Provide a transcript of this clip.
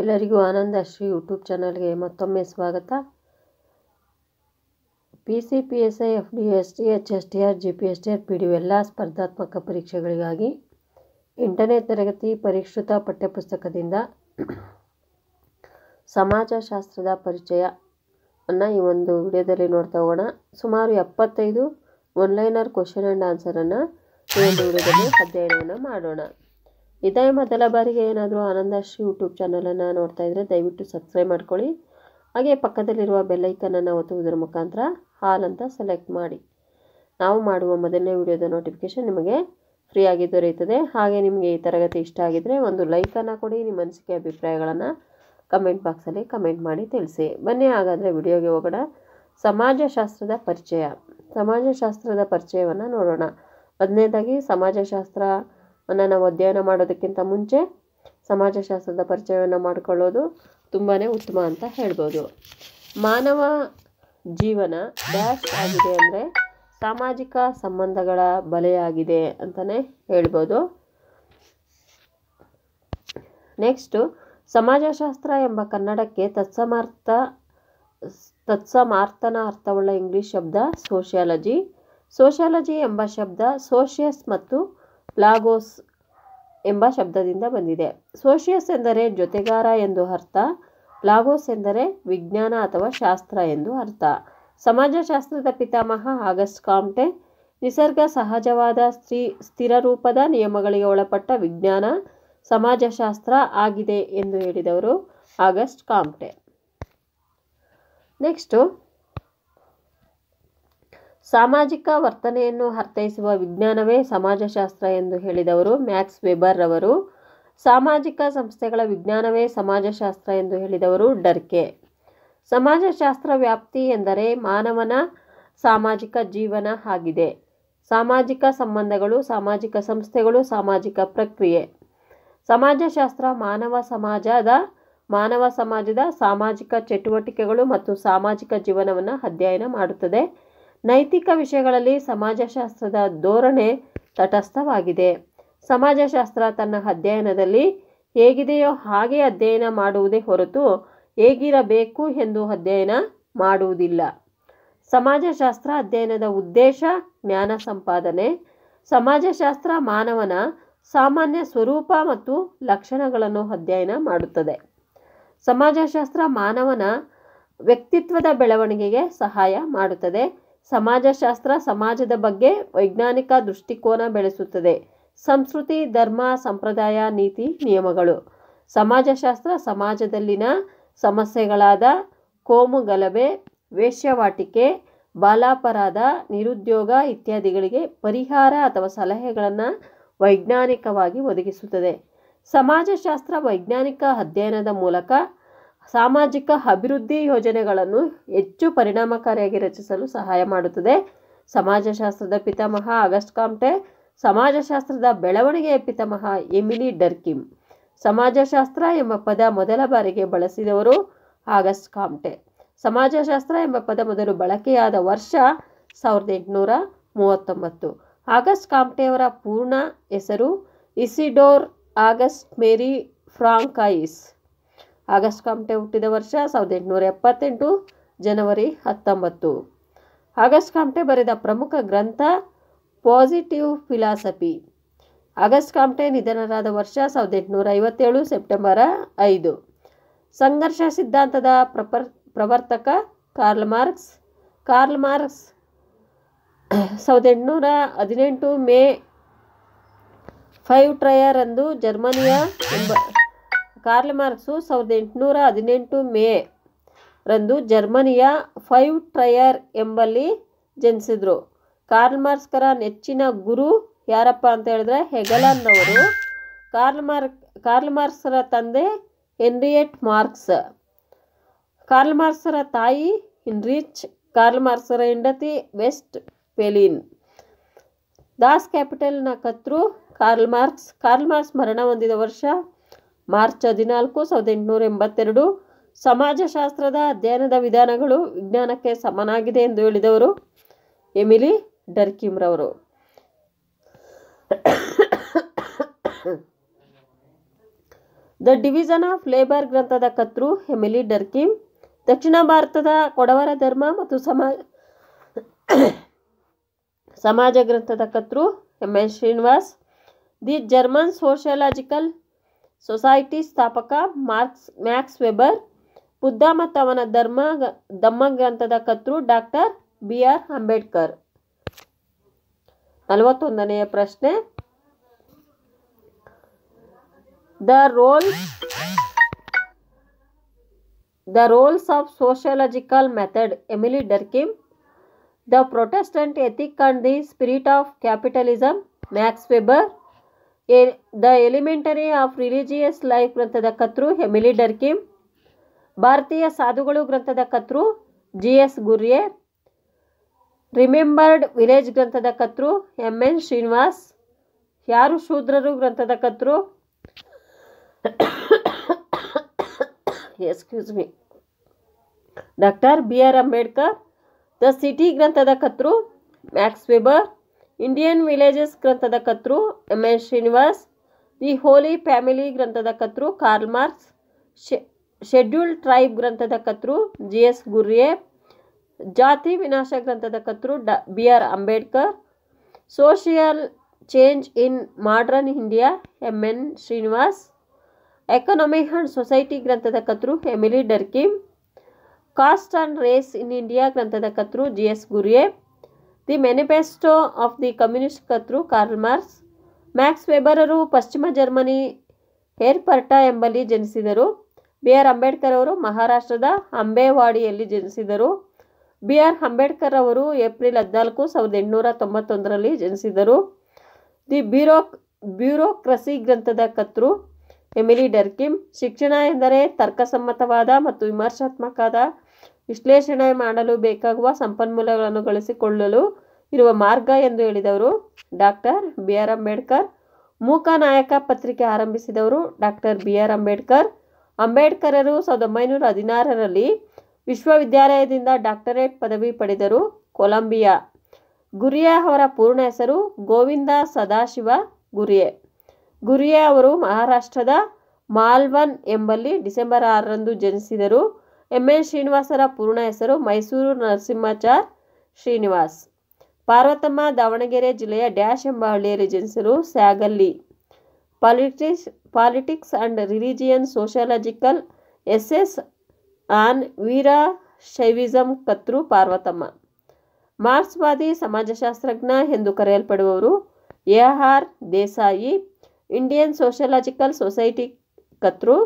ಎಲ್ಲರಿಗೂ ಆನಂದ ಶ್ರೀ ಯೂಟ್ಯೂಬ್ ಚಾನಲ್ಗೆ ಮತ್ತೊಮ್ಮೆ ಸ್ವಾಗತ P C P S I F D S T H S T R G P S T R P D ಎಲ್ಲ ಸ್ಪರ್ಧಾತ್ಮಕ ಪರೀಕ್ಷೆಗಳಿಗಾಗಿ ಎಂಟನೇ ತರಗತಿ ಪರಿಷ್ಕೃತ ಪಠ್ಯಪುಸ್ತಕದಿಂದ ಸಮಾಜಶಾಸ್ತ್ರದ ಪರಿಚಯ ಅನ್ನು ಈ ಒಂದು ವಿಡಿಯೋದಲ್ಲಿ ನೋಡ್ತಾ ಹೋಗೋಣ ಸುಮಾರು ಎಪ್ಪತ್ತೈದು ಒನ್ಲೈನರ್ ಕ್ವಶನ್ ಆ್ಯಂಡ್ ಆನ್ಸರನ್ನು ಈ ಒಂದು ವಿಡಿಯೋದಲ್ಲಿ ಅಧ್ಯಯನವನ್ನು ಮಾಡೋಣ ಇದೇ ಮೊದಲ ಬಾರಿಗೆ ಏನಾದರೂ ಆನಂದಾಶ್ರೀ ಯೂಟ್ಯೂಬ್ ಚಾನಲನ್ನು ನೋಡ್ತಾ ಇದ್ದರೆ ದಯವಿಟ್ಟು ಸಬ್ಸ್ಕ್ರೈಬ್ ಮಾಡ್ಕೊಳ್ಳಿ ಹಾಗೆ ಪಕ್ಕದಲ್ಲಿರುವ ಬೆಲ್ಲೈಕನನ್ನು ಒತ್ತುವುದರ ಮುಖಾಂತರ ಹಾಲ್ ಅಂತ ಸೆಲೆಕ್ಟ್ ಮಾಡಿ ನಾವು ಮಾಡುವ ಮೊದಲನೇ ವಿಡಿಯೋದ ನೋಟಿಫಿಕೇಷನ್ ನಿಮಗೆ ಫ್ರೀಯಾಗಿ ದೊರೆಯುತ್ತದೆ ಹಾಗೆ ನಿಮಗೆ ಈ ತರಗತಿ ಇಷ್ಟ ಆಗಿದ್ದರೆ ಒಂದು ಲೈಕನ್ನು ಕೊಡಿ ನಿಮ್ಮ ಅನಿಸಿಕೆ ಅಭಿಪ್ರಾಯಗಳನ್ನು ಕಮೆಂಟ್ ಬಾಕ್ಸಲ್ಲಿ ಕಮೆಂಟ್ ಮಾಡಿ ತಿಳಿಸಿ ಬನ್ನಿ ಹಾಗಾದರೆ ವಿಡಿಯೋಗೆ ಹೋಗೋಣ ಸಮಾಜಶಾಸ್ತ್ರದ ಪರಿಚಯ ಸಮಾಜಶಾಸ್ತ್ರದ ಪರಿಚಯವನ್ನು ನೋಡೋಣ ಮೊದಲನೇದಾಗಿ ಸಮಾಜಶಾಸ್ತ್ರ ಅನ್ನು ನಾವು ಅಧ್ಯಯನ ಮಾಡೋದಕ್ಕಿಂತ ಮುಂಚೆ ಸಮಾಜಶಾಸ್ತ್ರದ ಪರಿಚಯವನ್ನು ಮಾಡಿಕೊಳ್ಳೋದು ತುಂಬಾ ಉತ್ತಮ ಅಂತ ಹೇಳ್ಬೋದು ಮಾನವ ಜೀವನ ಡ್ಯಾಶ್ ಆಗಿದೆ ಅಂದರೆ ಸಾಮಾಜಿಕ ಸಂಬಂಧಗಳ ಬಲೆಯಾಗಿದೆ ಅಂತಲೇ ಹೇಳ್ಬೋದು ನೆಕ್ಸ್ಟು ಸಮಾಜಶಾಸ್ತ್ರ ಎಂಬ ಕನ್ನಡಕ್ಕೆ ತತ್ಸಮಾರ್ಥ ತತ್ಸಮಾರ್ಥನ ಅರ್ಥವುಳ್ಳ ಇಂಗ್ಲಿಷ್ ಶಬ್ದ ಸೋಷಿಯಾಲಜಿ ಸೋಷಿಯಾಲಜಿ ಎಂಬ ಶಬ್ದ ಸೋಷಿಯಸ್ ಮತ್ತು ಲಾಗೋಸ್ ಎಂಬ ಶಬ್ದದಿಂದ ಬಂದಿದೆ ಸೋಷಿಯಸ್ ಎಂದರೆ ಜೊತೆಗಾರ ಎಂದು ಅರ್ಥ ಲಾಗೋಸ್ ಎಂದರೆ ವಿಜ್ಞಾನ ಅಥವಾ ಶಾಸ್ತ್ರ ಎಂದು ಅರ್ಥ ಸಮಾಜಶಾಸ್ತ್ರದ ಪಿತಾಮಹ ಆಗಸ್ಟ್ ಕಾಮ್ಟೆ ನಿಸರ್ಗ ಸಹಜವಾದ ಸ್ತ್ರೀ ಸ್ಥಿರ ರೂಪದ ನಿಯಮಗಳಿಗೆ ಒಳಪಟ್ಟ ವಿಜ್ಞಾನ ಸಮಾಜಶಾಸ್ತ್ರ ಆಗಿದೆ ಎಂದು ಹೇಳಿದವರು ಆಗಸ್ಟ್ ಕಾಮ್ಟೆ ನೆಕ್ಸ್ಟು ಸಾಮಾಜಿಕ ವರ್ತನೆಯನ್ನು ಅರ್ಥೈಸುವ ವಿಜ್ಞಾನವೇ ಸಮಾಜಶಾಸ್ತ್ರ ಎಂದು ಹೇಳಿದವರು ಮ್ಯಾಕ್ಸ್ ವೆಬರ್ ರವರು ಸಾಮಾಜಿಕ ಸಂಸ್ಥೆಗಳ ವಿಜ್ಞಾನವೇ ಸಮಾಜಶಾಸ್ತ್ರ ಎಂದು ಹೇಳಿದವರು ಡರ್ಕೆ ಸಮಾಜಶಾಸ್ತ್ರ ವ್ಯಾಪ್ತಿ ಎಂದರೆ ಮಾನವನ ಸಾಮಾಜಿಕ ಜೀವನ ಆಗಿದೆ ಸಾಮಾಜಿಕ ಸಂಬಂಧಗಳು ಸಾಮಾಜಿಕ ಸಂಸ್ಥೆಗಳು ಸಾಮಾಜಿಕ ಪ್ರಕ್ರಿಯೆ ಸಮಾಜಶಾಸ್ತ್ರ ಮಾನವ ಸಮಾಜದ ಮಾನವ ಸಮಾಜದ ಸಾಮಾಜಿಕ ಚಟುವಟಿಕೆಗಳು ಮತ್ತು ಸಾಮಾಜಿಕ ಜೀವನವನ್ನು ಅಧ್ಯಯನ ಮಾಡುತ್ತದೆ ನೈತಿಕ ವಿಷಯಗಳಲ್ಲಿ ಸಮಾಜಶಾಸ್ತ್ರದ ಧೋರಣೆ ತಟಸ್ಥವಾಗಿದೆ ಸಮಾಜಶಾಸ್ತ್ರ ತನ್ನ ಅಧ್ಯಯನದಲ್ಲಿ ಹೇಗಿದೆಯೋ ಹಾಗೆ ಅಧ್ಯಯನ ಮಾಡುವುದೇ ಹೊರತು ಹೇಗಿರಬೇಕು ಎಂದು ಅಧ್ಯಯನ ಮಾಡುವುದಿಲ್ಲ ಸಮಾಜಶಾಸ್ತ್ರ ಅಧ್ಯಯನದ ಉದ್ದೇಶ ಜ್ಞಾನ ಸಂಪಾದನೆ ಸಮಾಜಶಾಸ್ತ್ರ ಮಾನವನ ಸಾಮಾನ್ಯ ಸ್ವರೂಪ ಮತ್ತು ಲಕ್ಷಣಗಳನ್ನು ಅಧ್ಯಯನ ಮಾಡುತ್ತದೆ ಸಮಾಜಶಾಸ್ತ್ರ ಮಾನವನ ವ್ಯಕ್ತಿತ್ವದ ಬೆಳವಣಿಗೆಗೆ ಸಹಾಯ ಮಾಡುತ್ತದೆ ಸಮಾಜಶಾಸ್ತ್ರ ಸಮಾಜದ ಬಗ್ಗೆ ವೈಜ್ಞಾನಿಕ ದೃಷ್ಟಿಕೋನ ಬೆಳೆಸುತ್ತದೆ ಸಂಸ್ಕೃತಿ ಧರ್ಮ ಸಂಪ್ರದಾಯ ನೀತಿ ನಿಯಮಗಳು ಸಮಾಜಶಾಸ್ತ್ರ ಸಮಾಜದಲ್ಲಿನ ಸಮಸ್ಯೆಗಳಾದ ಕೋಮು ಗಲಭೆ ವೇಶ್ಯವಾಟಿಕೆ ಬಾಲಾಪರಾಧ ನಿರುದ್ಯೋಗ ಇತ್ಯಾದಿಗಳಿಗೆ ಪರಿಹಾರ ಅಥವಾ ಸಲಹೆಗಳನ್ನು ವೈಜ್ಞಾನಿಕವಾಗಿ ಒದಗಿಸುತ್ತದೆ ಸಮಾಜಶಾಸ್ತ್ರ ವೈಜ್ಞಾನಿಕ ಅಧ್ಯಯನದ ಮೂಲಕ ಸಾಮಾಜಿಕ ಅಭಿವೃದ್ಧಿ ಯೋಜನೆಗಳನ್ನು ಹೆಚ್ಚು ಪರಿಣಾಮಕಾರಿಯಾಗಿ ರಚಿಸಲು ಸಹಾಯ ಮಾಡುತ್ತದೆ ಸಮಾಜಶಾಸ್ತ್ರದ ಪಿತಾಮಹ ಆಗಸ್ಟ್ ಕಾಮ್ಟೆ ಸಮಾಜಶಾಸ್ತ್ರದ ಬೆಳವಣಿಗೆಯ ಪಿತಾಮಹ ಎಮಿಲಿ ಡರ್ಕಿಮ್ ಸಮಾಜಶಾಸ್ತ್ರ ಎಂಬ ಪದ ಮೊದಲ ಬಾರಿಗೆ ಬಳಸಿದವರು ಆಗಸ್ಟ್ ಕಾಮ್ಟೆ ಸಮಾಜಶಾಸ್ತ್ರ ಎಂಬ ಪದ ಮೊದಲು ಬಳಕೆಯಾದ ವರ್ಷ ಸಾವಿರದ ಎಂಟುನೂರ ಮೂವತ್ತೊಂಬತ್ತು ಆಗಸ್ಟ್ ಕಾಮ್ಟೆಯವರ ಪೂರ್ಣ ಹೆಸರು Isidore Auguste Marie Francois Auguste Comte ಹುಟ್ಟಿದ ವರ್ಷ ಸಾವಿರದ ಎಂಟುನೂರ ಎಪ್ಪತ್ತೆಂಟು ಜನವರಿ ಹತ್ತೊಂಬತ್ತು ಆಗಸ್ಟ್ ಕಾಮ್ಟೆ ಬರೆದ ಪ್ರಮುಖ ಗ್ರಂಥ ಪಾಸಿಟಿವ್ ಫಿಲಾಸಫಿ ಆಗಸ್ಟ್ ಕಾಮ್ಟೆ ನಿಧನರಾದ ವರ್ಷ ಸಾವಿರದ ಎಂಟುನೂರ ಐವತ್ತೇಳು ಸೆಪ್ಟೆಂಬರ ಐದು ಸಂಘರ್ಷ ಸಿದ್ಧಾಂತದ ಪ್ರಪರ್ ಪ್ರವರ್ತಕ ಕಾರ್ಲ್ ಮಾರ್ಕ್ಸ್ ಕಾರ್ಲ್ ಮಾರ್ಕ್ಸ್ ಸಾವಿರದ ಎಂಟುನೂರ ಹದಿನೆಂಟು ಮೇ ಫೈವ್ ಟ್ರಯರ್ ಅಂದು ಜರ್ಮನಿಯ ಕಾರ್ಲ್ ಮಾರ್ಕ್ಸು ಸಾವಿರದ ಎಂಟುನೂರ ಹದಿನೆಂಟು ಮೇ ರಂದು ಜರ್ಮನಿಯ ಫೈವ್ ಟ್ರಯರ್ ಎಂಬಲ್ಲಿ ಜನಿಸಿದರು ಕಾರ್ಲ್ ಮಾರ್ಕ್ಸ್ಕರ ನೆಚ್ಚಿನ ಗುರು ಯಾರಪ್ಪ ಅಂತ ಹೇಳಿದ್ರೆ ಹೆಗಲನ್ ಅವರು ಕಾರ್ಲ್ ಮಾರ್ಕ್ ಕಾರ್ಲ್ ಮಾರ್ಕ್ಸರ ತಂದೆ ಹೆನ್ರಿಯೆಟ್ ಮಾರ್ಕ್ಸ್ ಕಾರ್ಲ್ ಮಾರ್ಕ್ಸರ ತಾಯಿ ಇನ್ರಿಚ್ ಕಾರ್ಲ್ ಮಾರ್ಕ್ಸರ ಹೆಂಡತಿ ವೆಸ್ಟ್ ಪೆಲಿನ್ ದಾಸ್ ಕ್ಯಾಪಿಟಲ್ನ ಕತ್ರು ಕಾರ್ಲ್ ಮಾರ್ಕ್ಸ್ ಕಾರ್ಲ್ ಮಾರ್ಕ್ಸ್ ಮರಣ ಹೊಂದಿದ ವರ್ಷ ಮಾರ್ಚ್ ಹದಿನಾಲ್ಕು ಸಾವಿರದ ಎಂಟುನೂರ ಎಂಬತ್ತೆರಡು ಸಮಾಜಶಾಸ್ತ್ರದ ಅಧ್ಯಯನದ ವಿಧಾನಗಳು ವಿಜ್ಞಾನಕ್ಕೆ ಸಮನಾಗಿದೆ ಎಂದು ಹೇಳಿದವರು ಎಮಿಲಿ ಡರ್ಕಿಮ್ರವರು ದ ಡಿವಿಜನ್ ಆಫ್ ಲೇಬರ್ ಗ್ರಂಥದ ಕರ್ತೃ ಎಮಿಲಿ ಡರ್ಕಿಮ್ ದಕ್ಷಿಣ ಭಾರತದ ಕೊಡವರ ಧರ್ಮ ಮತ್ತು ಸಮಾಜ ಸಮಾಜ ಗ್ರಂಥದ ಕರ್ತೃ M S Srinivas the German sociological society ಸ್ಥಾಪಕ ಮಾರ್ಕ್ಸ್ ಮ್ಯಾಕ್ಸ್ ವೆಬರ್ ಬುದ್ಧ ಮತ್ತು ಅವನ ಧರ್ಮ ಧಮ್ಮ ಗ್ರಂಥದ ಕರ್ತೃ ಡಾಕ್ಟರ್ ಬಿ ಆರ್ ಅಂಬೇಡ್ಕರ್ ನಲವತ್ತೊಂದನೆಯ ಪ್ರಶ್ನೆ the role the rules of sociological method Emile Durkheim the Protestant ethic and the spirit of capitalism Max Weber a the elementary of religious life ಗ್ರಂಥದ ಕರ್ತೃ ಹೆಮಿಲಿ ಡರ್ಕಿಮ್ ಭಾರತೀಯ ಸಾಧುಗಳು ಗ್ರಂಥದ ಕರ್ತೃ G S Ghurye remembered village ಗ್ರಂಥದ ಕರ್ತೃ M N Srinivas ಯಾರು ಶೂದ್ರರು ಗ್ರಂಥದ ಕರ್ತೃ excuse me doctor B R Ambedkar the city ಗ್ರಂಥದ ಕರ್ತೃ ಮ್ಯಾಕ್ಸ್ ವೆಬರ್ ಇಂಡಿಯನ್ ವಿಲೇಜಸ್ ಗ್ರಂಥದ ಕತ್ರು M N Srinivas the holy family ಗ್ರಂಥದ ಕರ್ತೃ ಕಾರ್ಲ್ ಮಾರ್ಕ್ಸ್ ಶೆಡ್ಯೂಲ್ಡ್ ಟ್ರೈಬ್ ಗ್ರಂಥದ ಕತ್ರು ಜಿ ಎಸ್ ಗುರ್ಯೆ ಜಾತಿ ವಿನಾಶ ಗ್ರಂಥದ ಕರ್ತೃ ಡ B R Ambedkar social change in modern India M N Srinivas economy and society ಗ್ರಂಥದ ಕರ್ತೃ Emile Durkheim caste and race in India ಗ್ರಂಥದ ಕತ್ರು G S Ghurye the manifesto of the communist ಕರ್ತೃ ಕಾರ್ಲ್ ಮಾರ್ಕ್ಸ್ ಮ್ಯಾಕ್ಸ್ ವೆಬರರು ಪಶ್ಚಿಮ ಜರ್ಮನಿ ಹೇರ್ಪರ್ಟ ಎಂಬಲ್ಲಿ ಜನಿಸಿದರು ಬಿ ಆರ್ ಅಂಬೇಡ್ಕರ್ ಅವರು ಮಹಾರಾಷ್ಟ್ರದ ಅಂಬೇವಾಡಿಯಲ್ಲಿ ಜನಿಸಿದರು ಬಿ ಆರ್ ಅಂಬೇಡ್ಕರ್ ಅವರು ಏಪ್ರಿಲ್ ಹದಿನಾಲ್ಕು ಸಾವಿರದ ಎಂಟುನೂರ ತೊಂಬತ್ತೊಂದರಲ್ಲಿ ಜನಿಸಿದರು ದಿ ಬ್ಯೂರೋ ಬ್ಯೂರೋಕ್ರಸಿ ಗ್ರಂಥದ ಕರ್ತೃ ಎಮಿಲಿ ಡರ್ಕಿಮ್ ಶಿಕ್ಷಣ ಎಂದರೆ ತರ್ಕಸಮ್ಮತವಾದ ಮತ್ತು ವಿಮರ್ಶಾತ್ಮಕವಾದ ವಿಶ್ಲೇಷಣೆ ಮಾಡಲು ಬೇಕಾಗುವ ಸಂಪನ್ಮೂಲಗಳನ್ನು ಗಳಿಸಿಕೊಳ್ಳಲು ಇರುವ ಮಾರ್ಗ ಎಂದು ಹೇಳಿದವರು doctor B R Ambedkar Mooknayak ಪತ್ರಿಕೆ ಆರಂಭಿಸಿದವರು ಡಾಕ್ಟರ್ ಬಿ ಆರ್ ಅಂಬೇಡ್ಕರ್ ಅಂಬೇಡ್ಕರರು ಸಾವಿರದ ಒಂಬೈನೂರ ಹದಿನಾರರಲ್ಲಿ ವಿಶ್ವವಿದ್ಯಾಲಯದಿಂದ ಡಾಕ್ಟರೇಟ್ ಪದವಿ ಪಡೆದರು ಕೊಲಂಬಿಯಾ ಗುರಿಯಾ ಅವರ ಪೂರ್ಣ ಹೆಸರು ಗೋವಿಂದ ಸದಾಶಿವ ಗುರಿಯೆ ಗುರಿಯಾ ಅವರು ಮಹಾರಾಷ್ಟ್ರದ ಮಾಲ್ವನ್ ಎಂಬಲ್ಲಿ ಡಿಸೆಂಬರ್ ಆರರಂದು ಜನಿಸಿದರು ಎಂ ಎನ್ ಶ್ರೀನಿವಾಸರ ಪೂರ್ಣ ಹೆಸರು ಮೈಸೂರು ನರಸಿಂಹಾಚಾರ್ ಶ್ರೀನಿವಾಸ್ ಪಾರ್ವತಮ್ಮ ದಾವಣಗೆರೆ ಜಿಲ್ಲೆಯ ಡ್ಯಾಶ್ ಎಂಬ ಹಳ್ಳಿಯಲ್ಲಿ ಜನಿಸಲು ಸ್ಯಾಗಲ್ಲಿ politics politics and religion sociological S on Veerashaivism ಕತ್ರು ಪಾರ್ವತಮ್ಮ ಮಾರ್ಕ್ಸ್ವಾದಿ ಸಮಾಜಶಾಸ್ತ್ರಜ್ಞ ಎಂದು ಕರೆಯಲ್ಪಡುವವರು A R Desai Indian sociological society ಕತ್ರು